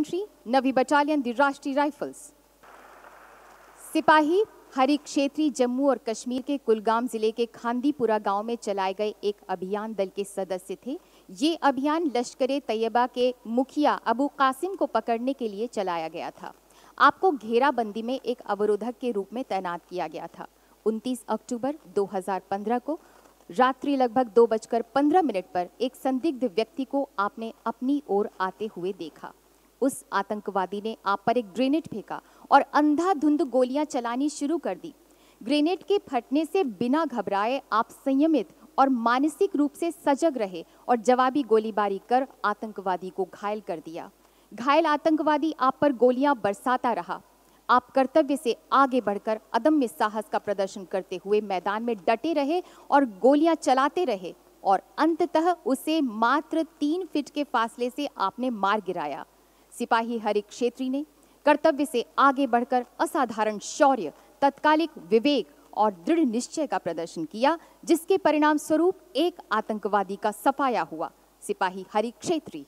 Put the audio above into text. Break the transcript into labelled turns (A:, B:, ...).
A: infantry, navy battalion, the rashtri Rifles. सिपाही हरी क्षेत्री जम्मू और कश्मीर के कुलगाम जिले के खांदीपुरा गांव में चलाए गए एक अभियान दल के सदस्य थे ये अभियान लश्कर तैयबा के मुखिया अबू कासिम को पकड़ने के लिए चलाया गया था आपको घेराबंदी में एक अवरोधक के रूप में तैनात किया गया था 29 अक्टूबर 2015 को रात्रि लगभग दो बजकर पंद्रह मिनट पर एक संदिग्ध व्यक्ति को आपने अपनी ओर आते हुए देखा उस आतंकवादी ने आप पर एक ग्रेनेड फेंका और अंधाधुंध गोलियां चलानी शुरू कर दी ग्रेनेड के फटने से बिना घबराए आप संयमित और मानसिक रूप से सजग रहे और जवाबी गोलीबारी कर आतंकवादी को घायल कर दिया घायल आतंकवादी आप पर गोलियां बरसाता रहा आप कर्तव्य से आगे बढ़कर अदम्य साहस का प्रदर्शन करते हुए मैदान में डटे रहे और गोलियां चलाते रहे और अंततः उसे मात्र तीन फिट के फासले से आपने मार गिराया सिपाही हरि क्षेत्री ने कर्तव्य से आगे बढ़कर असाधारण शौर्य तत्कालिक विवेक और दृढ़ निश्चय का प्रदर्शन किया जिसके परिणाम स्वरूप एक आतंकवादी का सफाया हुआ सिपाही हरि क्षेत्री